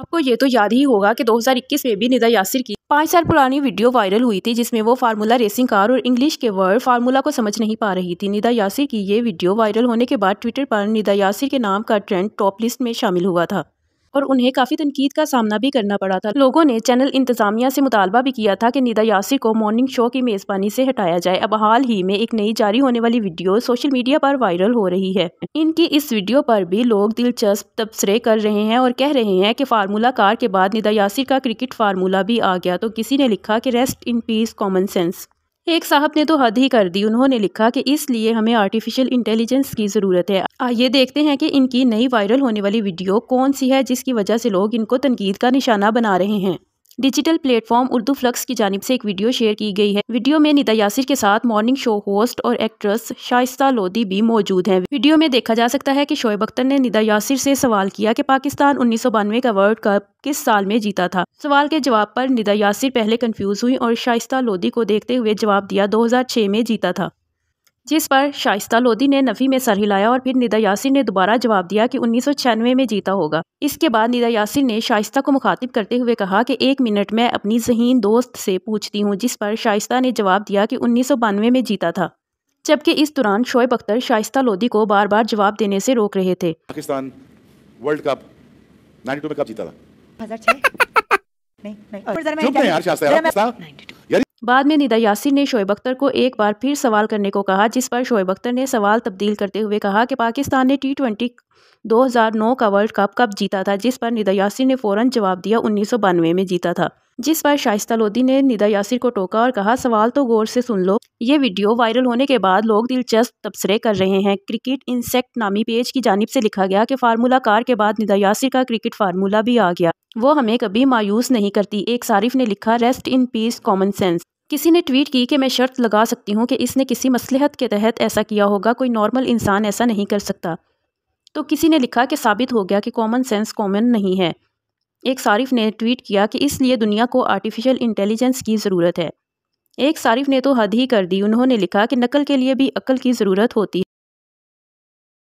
आपको ये तो याद ही होगा कि 2021 में भी निदा यासिर की पाँच साल पुरानी वीडियो वायरल हुई थी जिसमें वो फार्मूला रेसिंग कार और इंग्लिश के वर्ड फार्मूला को समझ नहीं पा रही थी निदा यासिर की ये वीडियो वायरल होने के बाद ट्विटर पर निदा यासिर के नाम का ट्रेंड टॉप लिस्ट में शामिल हुआ था और उन्हें काफ़ी तनकीद का सामना भी करना पड़ा था लोगों ने चैनल इंतजामिया से मुतालबा भी किया था कि निदा यासिर को मॉर्निंग शो की मेज़बानी से हटाया जाए अब हाल ही में एक नई जारी होने वाली वीडियो सोशल मीडिया पर वायरल हो रही है इनकी इस वीडियो पर भी लोग दिलचस्प तबसरे कर रहे हैं और कह रहे हैं कि फार्मूला कार के बाद निदा यासिर का क्रिकेट फार्मूला भी आ गया तो किसी ने लिखा कि rest in peace common sense एक साहब ने तो हद ही कर दी उन्होंने लिखा कि इसलिए हमें आर्टिफिशियल इंटेलिजेंस की ज़रूरत है आइए देखते हैं कि इनकी नई वायरल होने वाली वीडियो कौन सी है जिसकी वजह से लोग इनको तनकीद का निशाना बना रहे हैं डिजिटल प्लेटफॉर्म उर्दू फ्लक्स की जानब से एक वीडियो शेयर की गई है वीडियो में निदा यासिर के साथ मॉर्निंग शो होस्ट और एक्ट्रेस शाइस्ता लोधी भी मौजूद हैं वीडियो में देखा जा सकता है कि शोएब अख्तर ने निदा यासिर से सवाल किया कि पाकिस्तान उन्नीस का वर्ल्ड कप किस साल में जीता था सवाल के जवाब पर निदा यासिर पहले कंफ्यूज हुई और शाइस्ता लोधी को देखते हुए जवाब दिया 2006 में जीता था जिस पर शाइस्ता लोधी ने नफी में सर हिलाया और फिर निदा यासिर ने दोबारा जवाब दिया कि उन्नीस में जीता होगा इसके बाद निदा यासिर ने शाइस्ता को मुखातिब करते हुए कहा कि एक मिनट में अपनी जहीन दोस्त से पूछती हूँ जिस पर शाइस्ता ने जवाब दिया कि उन्नीस में जीता था जबकि इस दौरान शोएब अख्तर शाइस्ता लोधी को बार बार जवाब देने से रोक रहे थे पाकिस्तान वर्ल्ड कप 92 में कब जीता था नहीं नहीं, नहीं, नहीं, नहीं, नहीं, नहीं, नहीं, नहीं, नहीं, नहीं बाद में निदा यासिर ने शोएब अख्तर को एक बार फिर सवाल करने को कहा जिस पर शोएब अख्तर ने सवाल तब्दील करते हुए कहा कि पाकिस्तान ने टी ट्वेंटी 2009 का वर्ल्ड कप कब जीता था जिस पर निदा यासिर ने फौरन जवाब दिया उन्नीस में जीता था जिस पर शाइस्ता लोधी ने निदा यासिर को टोका और कहा सवाल तो गौर से सुन लो ये वीडियो वायरल होने के बाद लोग दिलचस्प तबसरे कर रहे हैं क्रिकेट इंसेक्ट नामी पेज की जानब से लिखा गया कि फार्मूला कार के बाद निदा यासिर का क्रिकेट फार्मूला भी आ गया वो हमें कभी मायूस नहीं करती एक सारिफ ने लिखा rest in peace common sense किसी ने ट्वीट की कि मैं शर्त लगा सकती हूँ कि इसने किसी मसलहत के तहत ऐसा किया होगा कोई नॉर्मल इंसान ऐसा नहीं कर सकता तो किसी ने लिखा कि साबित हो गया कि कॉमन सेंस कॉमन नहीं है एक सारिफ ने ट्वीट किया कि इसलिए दुनिया को आर्टिफिशियल इंटेलिजेंस की ज़रूरत है एक सारिफ ने तो हद ही कर दी उन्होंने लिखा कि नकल के लिए भी अकल की ज़रूरत होती है